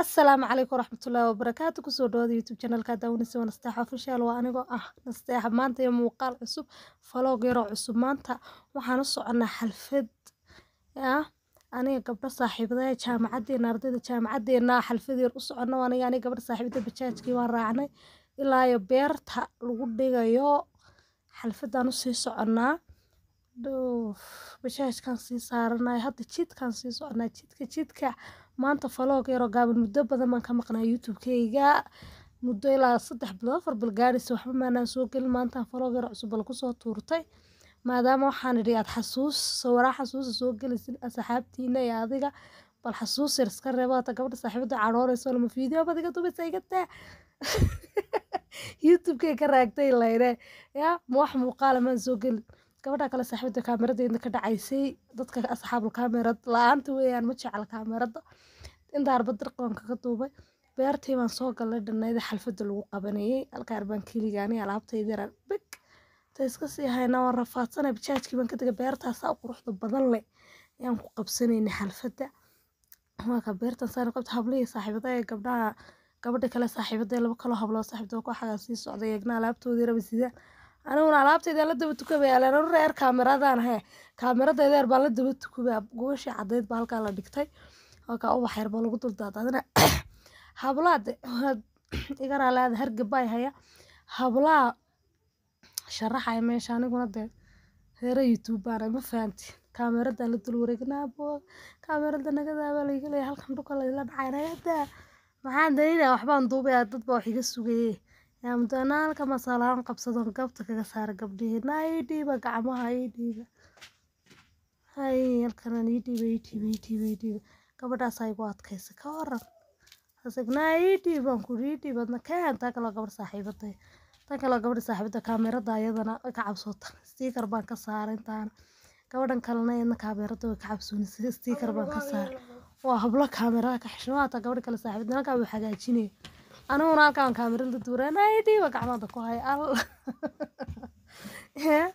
asalaamu calaykum waraxmatullaahi wabarakaatu kusoo dhawaada youtube channelka daawanaysa nasteex official waa anigoo ah nasteexa maanta iyo muuqaal cusub falog yaroo cusub maanta waxaan u soconaa xalfad aniga gabdho saaxiibadaya jaamacaddeena ardayda jaamacaddeena xalfad yar u socona aniga aniga gabdha saaxiibada bajaajkii waan raacnay ilaa iyo beerta lagu dhigayo xalfadaan usii soconaa bajaajkaan sii saaranay hadda jidkaan sii soconaa jidka jidka Maanta vlog yar oo gaaban mudo badan baan ka maqnaa YouTube-kayga. Muddo ilaa saddex bilood afar bil gaaraysa waxba maanaan soo gelin maanta vlog yar cusub bal kusoo tuurtay. Maadaama waxaan idhi aad xasuus sawiraan xasuusa soo gelisid asxaabtiina iyo adiga bal xasuus yar iska reebo hata gabadha saaxiibada caroorayso lama fiidiyo baad dubaysa iga taa. YouTube-kay ka raagtay la ya Yaa ma wax muuqaal ah, maan soo gelin gabadha kale saaxiibada kaamiradeeda ka dhacaysay dadka asxaabul kaamirad la-aanta weeyaan ma jecla kaamirada indaarba darqoonka ka duubay beertii baan soo galnay dhanayda xalfada lagu qabanayay halkaan baan keligaanay alaabtaydaran big ta iska sii haynaa waan rafaadsanay bajaajkii baan ka tegay beertaasaa quruxda badan leh ayaan ku qabsanaynay xalfadda waaka beertan saan qabta hablihii saaxiibada ee gabdhaha gabadha kale saaxiibada laba kaloo habloo saaxiibada kooxagaa sii socday eegna alaabtoodii raba sidaan aniguna alabteyda la daba tukabaya ileen reer kamiradan ahe kamirada adeer baan la daba tukabaya gogosha cadeyd baa halkaa la dhigtay halkaa ubax yar baa lagu dul daadadina igaraa laada hargabay haya hablaha sharaxaya meesha aniguna dee reera youtube baana ma fahanti kaamiradaan la dul wareegnaa kaamirada nagadaabaa laigaleya halkan dhuka laila dhacay nagadaa maxaan daninaya waxbaan duubaya dad wax iga sugayey Nidaamka masala aan kabsadho gabta kakasare gabdihina iidiba gacmaha iidiba haii halkan iidiba iidiba iidiba iidiba gabadas aa igu adkeyse kawaran asagna iidiba aan kuri iidiba adna keen tan kale waa gabar tan kale waa gabadi saxibadey kamerada ayadana way kacabsota istikar baan kasaare intan gabadan kalena iyadna kamerada way kacabsonise istikar baan kasaare waa hablo kamerada kaxishoon hata gabada kale saxibadey halkan wuu hagajine aniguna halkan kamerada duranaydi gacmada ku haya alla eh?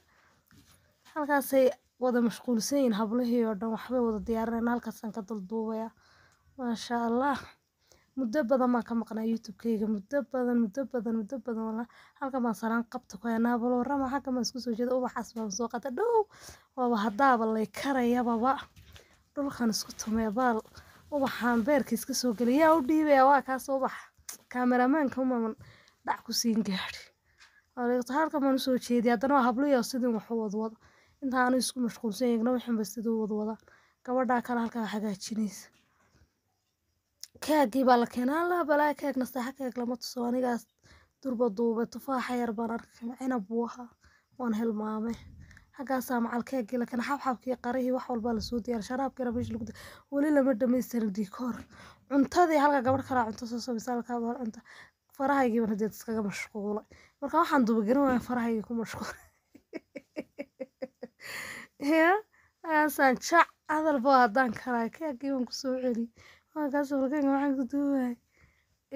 halkaasay wada mashquulsan yihiin hablihii oo dhan waxbay wada diyaarinayan halkaasaan ka dulduubaya maasha allah muddo badan baan ka maqnaa youtubekayga muddo badan muddo badan muddo badan wala halkan baan salaan qabta ku hayaa naabalo halkan baan isku soo jeeda ubaxaas baan soo qata dhow waaba haddaaba lay karayababa dhulkan isku tumee baal ubaxaan beerka iska soo geliyaa u dhiibaya waa kaas ubaxa Kameramanka umaman dac kusin gaare waa liqtah,halkan ban uso jediya waa habla iyo wax uwadwado inta isku mashqulsaneynin waxan bay sidha uwadwadan gabada kale halka hagajineysa,kagi baa lakeena allah balaa keg nasexa keg lama tuso anigas durba duube tufaxa yar ban arke cinab bu ahaa hilmaame hagasa macal kegi lakeene xabxabki iyo wax walba laso diyaariye sharabkina mesha lagu daadiye weli lama dhameystirin dikor cuntadii halka gabadh kalaa cunto soo soo misaalkaaba hal cunta farahaygiiban haddeed iskaga mashquulay marka waxaan dubagerin waaya farahaygii ku mashquulay ya aasaan jac hadalba haddaan karaay kaagii baan kusoo celi markaas markayga waxaan ku duubaay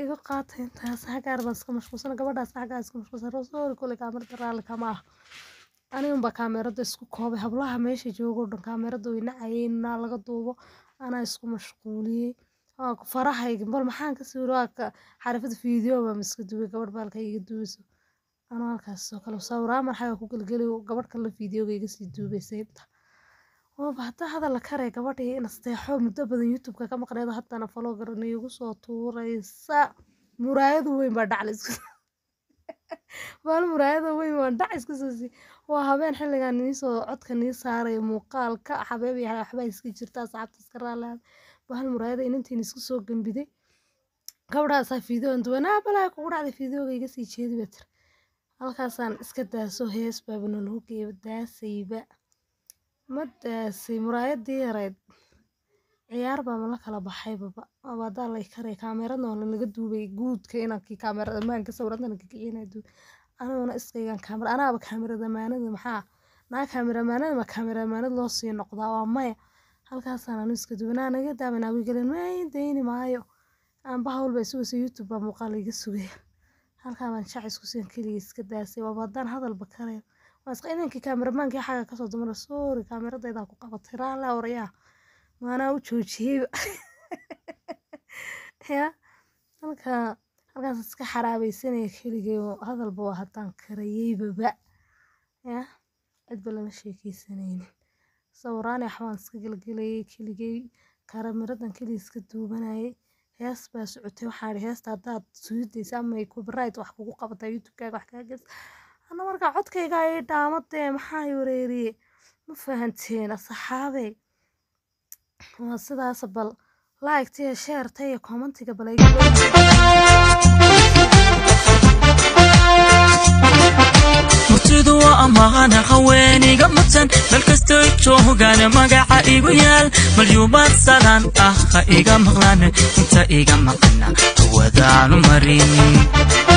iga qaata intaas xaggaar baan iska mashquulsana gabadhaas xaggaa iska mashquulsan rosoori kule kaamirada raalli kama ah anigunba isku koobay hablaha meesha joogo dhan kaameerada way nacayeen inaa laga duubo anaa isku mashquuliyey wanku farahayga bal maxan kasawire wanka xarafada video baa ma iska duube baa halkaa iga duubeyso halkaas oo kale sawiraan marxay ku galgeli gabar kale videoga igasii duubay saybta ooba hadaa hadal la karee gabadha iyo muddo badan youtubeka ka maqneed haddana follow garan soo tuuraysa muraayada weyn baa dhacal isku maal muraayada weyn waan dhac iska soosi waa habeen xilligan iisoo codka nii saaraya muuqaalka xabeeb waxbaa iska jirta asxaabta iska raalaada bahal muraayada inantiina isku soo gambiday gabadhaasaa fiidoon duwan aa balaa kugu dhacday fiidooga iga sii jeedi baa tiri halkaasaan iska daaso hees baaba nalagu geeba daasayba ma daasay muraayadii yareed ciyaar baa mala kala baxaybaba abaadaa la karay kaameradna lanaga duubay guudka inankii kaamerad ammaanka sawirantana kikicina duubay aniguna iskaygan kaamerad anaaba kaamerad maxaa naa kaamerad ma kaamerad loo sii noqdaa waa maya halkasan anu iskaduwe ana igadaawa ina igalen madeyni maayo anbaha walba isugeyso youtube ba muuqal igasugeya halkan ban shacis kusigan kaliya iskadaase waaba hadan hadalba karayn inanki kameramanki xaga kaso damare sorry kameradeyda kuqabate rala oreya mana ujoojiyeyba ya marka halkas iska xarabeysanaya kaligey oo hadalba hadan karayeyba ya cidba lama sheekeysaneynin. Sawiran aya wax waan iskagalgaleye kaligey karamiradan kaliya iskadubanaye hees ba socote waxan yiri heesta hadad sugideyso ama copyright wax kuguqabata Youtubekaga wax kagaleysa ana marka codkeyga aya idamade maxaa iwareriye mafahanteen asxabey waa sidaas bal like iyo iyo komentiga bal bulshadu waa ammaana haweeniga mudsan meel kastoo joogaan magaca igu yaal malyuumaad salaan ah ha iga maqlaan inta iga maqana hawadaanu marin